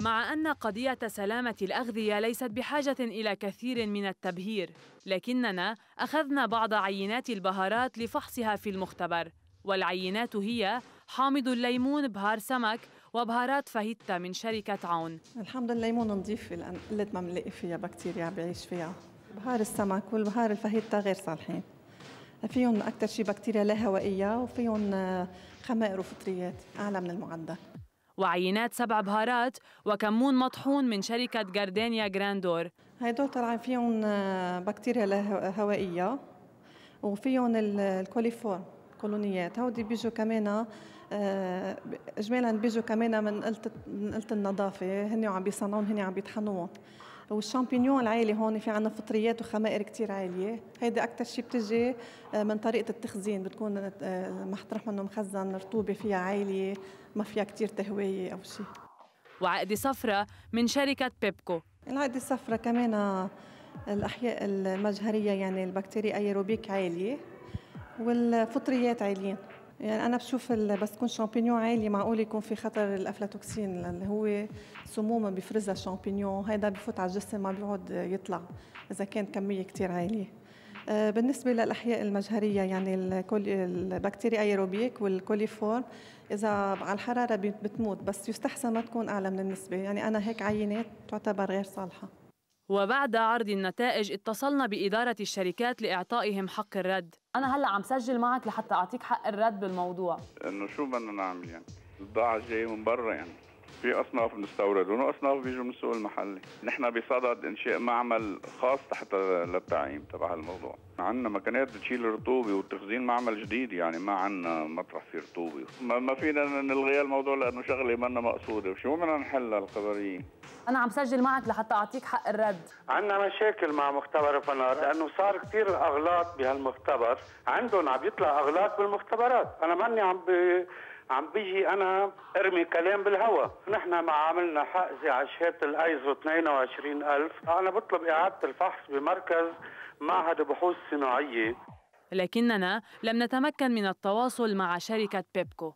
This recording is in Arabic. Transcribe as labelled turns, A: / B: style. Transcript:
A: مع أن قضية سلامة الأغذية ليست بحاجة إلى كثير من التبهير، لكننا أخذنا بعض عينات البهارات لفحصها في المختبر، والعينات هي حامض الليمون بهار سمك وبهارات فاهيتا من شركة عون لله الليمون نظيف لأن قلت ما بنلاقي
B: فيها بكتيريا بعيش فيها بهار السمك والبهار الفاهيتا غير صالحين فيهم أكثر شيء بكتيريا لا هوائية وفيهم آه، خمائر وفطريات أعلى من المعدل
A: وعينات سبع بهارات وكمون مطحون من شركة جاردينيا جراندور
B: هدول طلع فيهم آه، بكتيريا هوائية وفيهم الكوليفورم كولونيات هودي بيجوا كمان آه، اجمالا بيجوا كمان من قله النظافه هني عم بيصنعون هني عم بيطحنوهم والشامبينيون العالي هون في عندنا فطريات وخمائر كثير عاليه هيدا اكثر شيء بتجي آه، من طريقه التخزين بتكون آه، محطرح منه مخزن رطوبه فيها عاليه ما فيها كثير تهويه او شيء
A: وعقدة صفرة من شركة بيبكو العقدة الصفرة
B: كمان آه، الأحياء المجهرية يعني البكتيريا أيروبيك عالية والفطريات عاليين يعني انا بشوف بس تكون شامبينيون عالي معقول يكون في خطر الافلاتوكسين اللي هو سموم بيفرزها الشامبينيون هيدا بفوت على الجسم ما بيقعد يطلع اذا كان كميه كثير عاليه آه، بالنسبه للاحياء المجهريه يعني البكتيريا ايروبيك والكوليفورم اذا على الحراره بتموت بس يستحسن ما تكون اعلى من النسبه يعني انا هيك عينات تعتبر غير صالحه
A: وبعد عرض النتائج اتصلنا بإدارة الشركات لإعطائهم حق الرد أنا هلأ عم سجل معك لحتى أعطيك حق الرد بالموضوع
C: إنه شو بدنا نعمل يعني البضاعة جاية من برا يعني في اصناف بنستوردهم واصناف بيجوا من السوق المحلي، نحن بصدد انشاء معمل خاص تحت للتعقيم تبع هالموضوع، عندنا مكانات بتشيل الرطوبه والتخزين معمل جديد يعني ما عندنا مطرح فيه رطوبه، ما فينا نلغي الموضوع لانه شغله منا مقصوده، شو بدنا نحلها الخبريين؟
A: انا عم سجل معك لحتى اعطيك حق الرد
D: عندنا مشاكل مع مختبر فنار لانه صار كثير اغلاط بهالمختبر عندهم عم يطلع اغلاط بالمختبرات انا ماني عم ب... عم بيجي انا ارمي كلام بالهواء نحن ما عملنا حقزه على شهاده الايزو 22000 انا بطلب اعاده الفحص بمركز معهد بحوث صناعيه
A: لكننا لم نتمكن من التواصل مع شركه بيبكو